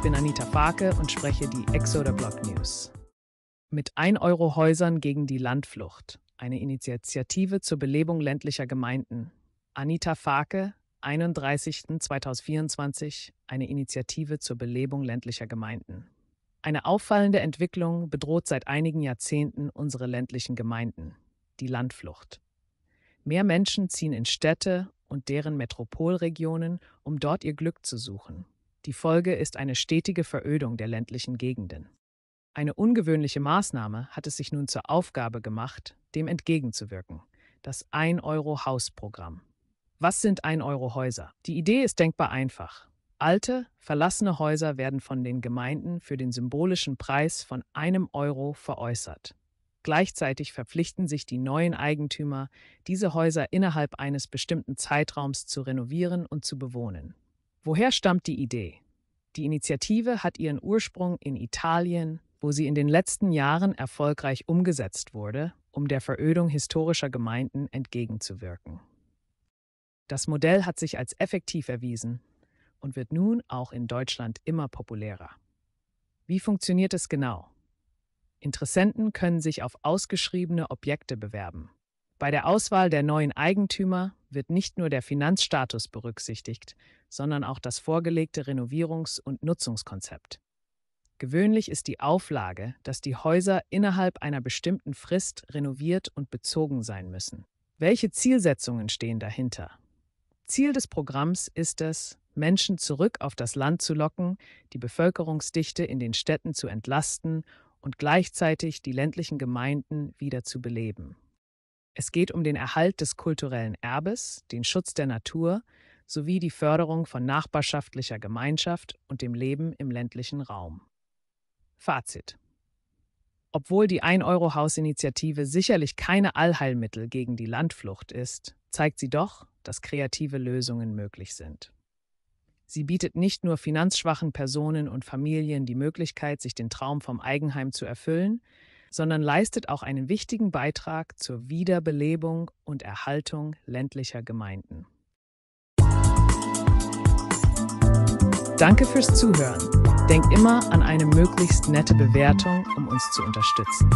Ich bin Anita Farke und spreche die Exoder Blog News. Mit 1-Euro-Häusern gegen die Landflucht. Eine Initiative zur Belebung ländlicher Gemeinden. Anita Farke, 31.2024. Eine Initiative zur Belebung ländlicher Gemeinden. Eine auffallende Entwicklung bedroht seit einigen Jahrzehnten unsere ländlichen Gemeinden. Die Landflucht. Mehr Menschen ziehen in Städte und deren Metropolregionen, um dort ihr Glück zu suchen. Die Folge ist eine stetige Verödung der ländlichen Gegenden. Eine ungewöhnliche Maßnahme hat es sich nun zur Aufgabe gemacht, dem entgegenzuwirken. Das 1 euro haus programm Was sind 1-Euro-Häuser? Die Idee ist denkbar einfach. Alte, verlassene Häuser werden von den Gemeinden für den symbolischen Preis von einem Euro veräußert. Gleichzeitig verpflichten sich die neuen Eigentümer, diese Häuser innerhalb eines bestimmten Zeitraums zu renovieren und zu bewohnen. Woher stammt die Idee? Die Initiative hat ihren Ursprung in Italien, wo sie in den letzten Jahren erfolgreich umgesetzt wurde, um der Verödung historischer Gemeinden entgegenzuwirken. Das Modell hat sich als effektiv erwiesen und wird nun auch in Deutschland immer populärer. Wie funktioniert es genau? Interessenten können sich auf ausgeschriebene Objekte bewerben. Bei der Auswahl der neuen Eigentümer wird nicht nur der Finanzstatus berücksichtigt, sondern auch das vorgelegte Renovierungs- und Nutzungskonzept. Gewöhnlich ist die Auflage, dass die Häuser innerhalb einer bestimmten Frist renoviert und bezogen sein müssen. Welche Zielsetzungen stehen dahinter? Ziel des Programms ist es, Menschen zurück auf das Land zu locken, die Bevölkerungsdichte in den Städten zu entlasten und gleichzeitig die ländlichen Gemeinden wieder zu beleben. Es geht um den Erhalt des kulturellen Erbes, den Schutz der Natur sowie die Förderung von nachbarschaftlicher Gemeinschaft und dem Leben im ländlichen Raum. Fazit. Obwohl die 1-Euro-Haus-Initiative sicherlich keine Allheilmittel gegen die Landflucht ist, zeigt sie doch, dass kreative Lösungen möglich sind. Sie bietet nicht nur finanzschwachen Personen und Familien die Möglichkeit, sich den Traum vom Eigenheim zu erfüllen, sondern leistet auch einen wichtigen Beitrag zur Wiederbelebung und Erhaltung ländlicher Gemeinden. Danke fürs Zuhören. Denk immer an eine möglichst nette Bewertung, um uns zu unterstützen.